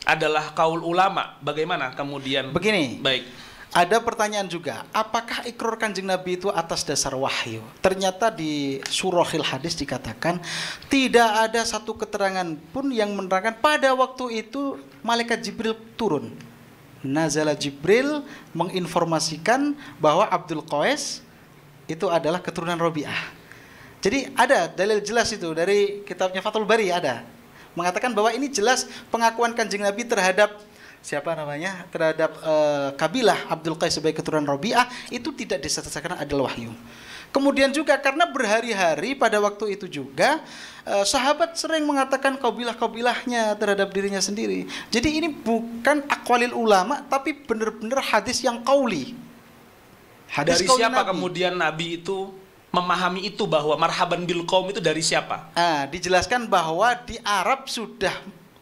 adalah kaul ulama. Bagaimana kemudian? Begini. Baik. Ada pertanyaan juga, apakah ikrar kanjeng Nabi itu atas dasar wahyu? Ternyata di surahil hadis dikatakan tidak ada satu keterangan pun yang menerangkan pada waktu itu malaikat Jibril turun. Nazala Jibril menginformasikan bahwa Abdul Qais itu adalah keturunan Robiah. Jadi ada dalil jelas itu dari kitabnya fatul Bari ada mengatakan bahwa ini jelas pengakuan Kanjeng Nabi terhadap siapa namanya terhadap uh, kabilah Abdul Qais sebagai keturunan Robiah itu tidak disatakan adalah wahyu. Kemudian juga karena berhari-hari pada waktu itu juga uh, sahabat sering mengatakan kabilah-kabilahnya terhadap dirinya sendiri. Jadi ini bukan akwalil ulama tapi benar-benar hadis yang kauli. Hadis Dari siapa Nabi. kemudian Nabi itu memahami itu bahwa marhaban bil kaum itu dari siapa? Nah, dijelaskan bahwa di Arab sudah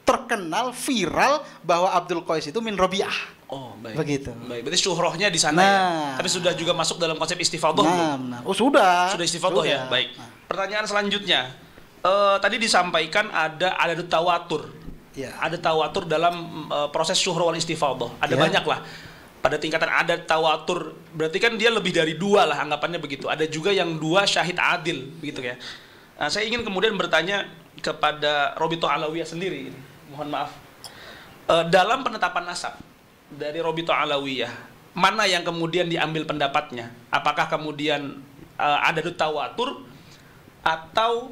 terkenal viral bahwa Abdul Qais itu min Robiah. Oh, baik. Begitu. Baik, berarti syuhrohnya di sana ya? nah. ya. Tapi sudah juga masuk dalam konsep istifadah. Nah, nah. Oh, sudah. Sudah istifadah ya. Baik. Nah. Pertanyaan selanjutnya. Uh, tadi disampaikan ada ada tawatur. Ya. Ada tawatur dalam uh, proses syuhroh wal istifadah. Ada ya. banyak lah pada tingkatan adat tawatur berarti kan dia lebih dari dua lah anggapannya begitu ada juga yang dua syahid adil begitu ya nah, saya ingin kemudian bertanya kepada Robito Alawiyah sendiri mohon maaf e, dalam penetapan nasab dari Robito Alawiyah mana yang kemudian diambil pendapatnya apakah kemudian e, eh, ada tawatur atau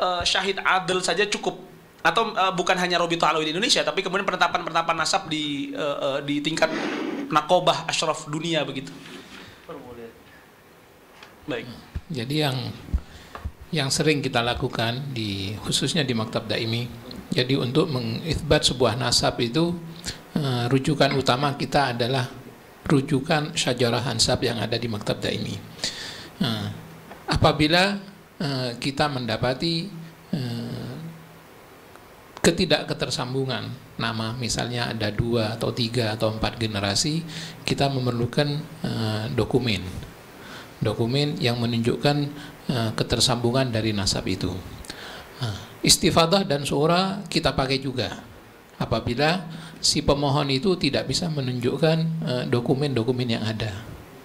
e, syahid adil saja cukup atau uh, bukan hanya Robi Alawi di Indonesia tapi kemudian penetapan-penetapan nasab di uh, uh, di tingkat nakobah ashraf dunia begitu. Baik. Jadi yang yang sering kita lakukan di khususnya di Maktab Daimi. Jadi untuk mengisbat sebuah nasab itu uh, rujukan utama kita adalah rujukan syajarah ansab yang ada di Maktab Daimi. Uh, apabila uh, kita mendapati ketidakketersambungan nama misalnya ada dua atau tiga atau empat generasi kita memerlukan uh, dokumen dokumen yang menunjukkan uh, ketersambungan dari nasab itu uh, istifadah dan suara kita pakai juga apabila si pemohon itu tidak bisa menunjukkan eh, dokumen-dokumen uh, yang ada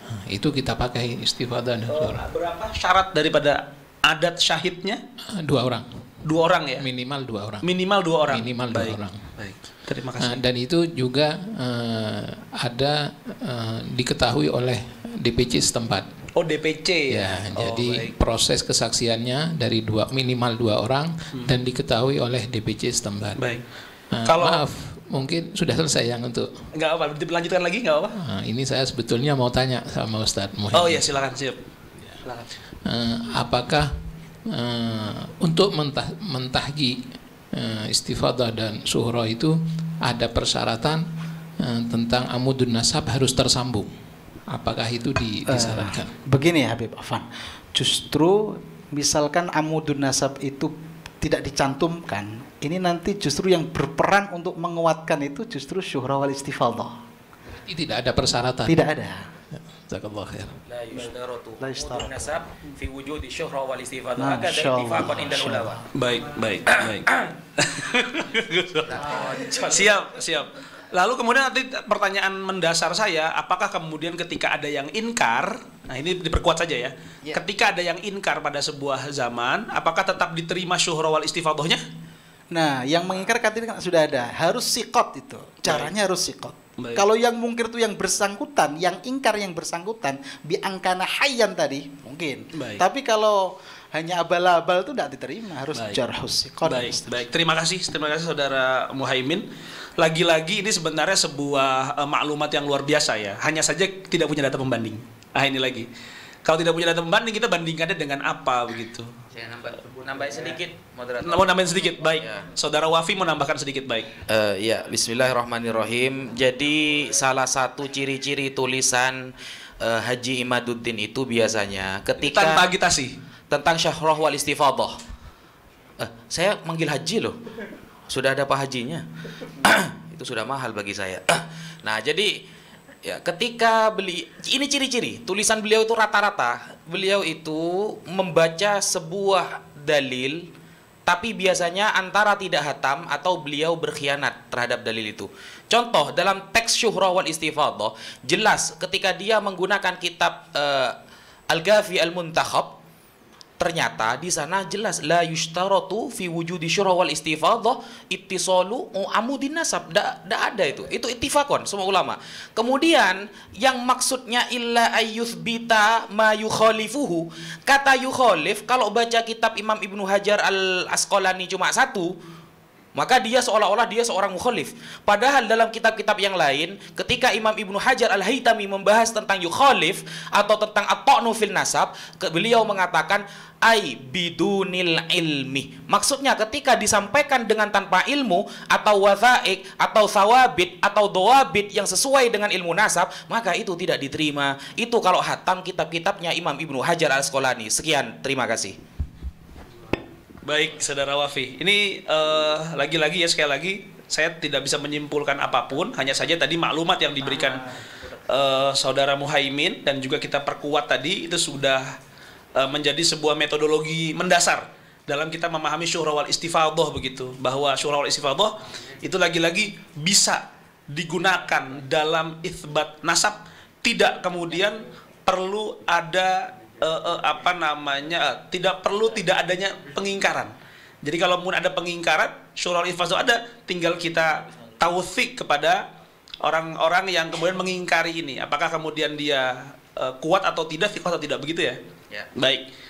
uh, itu kita pakai istifadah dan suara berapa syarat daripada adat syahidnya dua orang dua orang ya minimal dua orang minimal dua orang minimal dua baik. orang baik terima kasih nah, dan itu juga uh, ada uh, diketahui oleh DPC setempat oh DPC ya, ya. Oh, jadi baik. proses kesaksiannya dari dua minimal dua orang hmm. dan diketahui oleh DPC setempat baik uh, kalau maaf mungkin sudah selesai yang untuk nggak apa dilanjutkan lagi nggak apa nah, ini saya sebetulnya mau tanya sama Ustadz Muhammad. oh ya silakan siap silakan uh, eh, apakah Eh, untuk mentah, mentahgi uh, istifadah dan suhro itu ada persyaratan uh, tentang amudun nasab harus tersambung. Apakah itu di, disarankan? Uh, begini ya Habib Afan, justru misalkan amudun nasab itu tidak dicantumkan, ini nanti justru yang berperan untuk menguatkan itu justru syuhra wal istifadah. tidak ada persyaratan. Tidak ada. جزاك الله خير لا يشترط لا يشترط النسب في وجود الشهرة والاستفادة هكذا اتفاق عند العلماء baik baik baik <coughs> siap siap Lalu kemudian nanti pertanyaan mendasar saya, apakah kemudian ketika ada yang inkar, nah ini diperkuat saja ya, yeah. ketika ada yang inkar pada sebuah zaman, apakah tetap diterima syuhrah wal istifadohnya? Nah, yang mengingkar kata kan sudah ada. Harus sikot itu. Caranya harus sikot. Baik. Kalau yang mungkir itu yang bersangkutan, yang ingkar yang bersangkutan, biangkana hayan tadi mungkin. Baik. Tapi kalau hanya abal-abal itu tidak diterima harus baik. jarhus sikot. baik baik terima kasih terima kasih saudara Muhaimin lagi-lagi ini sebenarnya sebuah uh, maklumat yang luar biasa ya hanya saja tidak punya data pembanding ah ini lagi kalau tidak punya data pembanding kita bandingkannya dengan apa begitu saya nambah, nambahin iya. sedikit, moderator. Mau nambahin sedikit, iya. baik. Ya. Saudara Wafi mau nambahkan sedikit, baik. Uh, ya, Bismillahirrahmanirrahim. Jadi salah satu ciri-ciri tulisan uh, Haji Imaduddin itu biasanya ketika tentang agitasi tentang syahroh wal istifadah. Uh, saya manggil haji loh. Sudah ada Pak Hajinya. <clears throat> itu sudah mahal bagi saya. <clears throat> nah, jadi Ya, ketika beli ini ciri-ciri tulisan beliau itu rata-rata beliau itu membaca sebuah dalil tapi biasanya antara tidak hatam atau beliau berkhianat terhadap dalil itu. Contoh dalam teks Syuhrah wal Istifadah jelas ketika dia menggunakan kitab uh, Al-Ghafi Al-Muntakhab ternyata di sana jelas la yushtaratu fi wujudi syurah wal istifadhah ittisalu amudin nasab tidak ada itu itu ittifakon semua ulama kemudian yang maksudnya illa ayyuthbita ma yukhalifuhu kata yukhalif kalau baca kitab Imam Ibnu Hajar al Asqalani cuma satu maka dia seolah-olah dia seorang mukhalif. Padahal dalam kitab-kitab yang lain, ketika Imam Ibnu Hajar Al-Haytami membahas tentang yukhalif atau tentang at-ta'nu fil nasab, beliau mengatakan ai bidunil ilmi. Maksudnya ketika disampaikan dengan tanpa ilmu atau wazaik atau sawabit atau doabit yang sesuai dengan ilmu nasab, maka itu tidak diterima. Itu kalau hatam kitab-kitabnya Imam Ibnu Hajar Al-Asqalani. Sekian, terima kasih. Baik, saudara Wafi. Ini eh, lagi-lagi uh, ya sekali lagi saya tidak bisa menyimpulkan apapun, hanya saja tadi maklumat yang diberikan uh, saudara Muhaimin dan juga kita perkuat tadi itu sudah uh, menjadi sebuah metodologi mendasar dalam kita memahami syuhrawal istifadoh begitu, bahwa syuhrawal istifadoh itu lagi-lagi bisa digunakan dalam isbat nasab, tidak kemudian perlu ada uh, uh, apa namanya uh, tidak perlu tidak adanya pengingkaran. Jadi kalaupun ada pengingkaran, surah al ada, tinggal kita taufik kepada orang-orang yang kemudian mengingkari ini. Apakah kemudian dia uh, kuat atau tidak, sih atau tidak begitu ya? ya. Baik.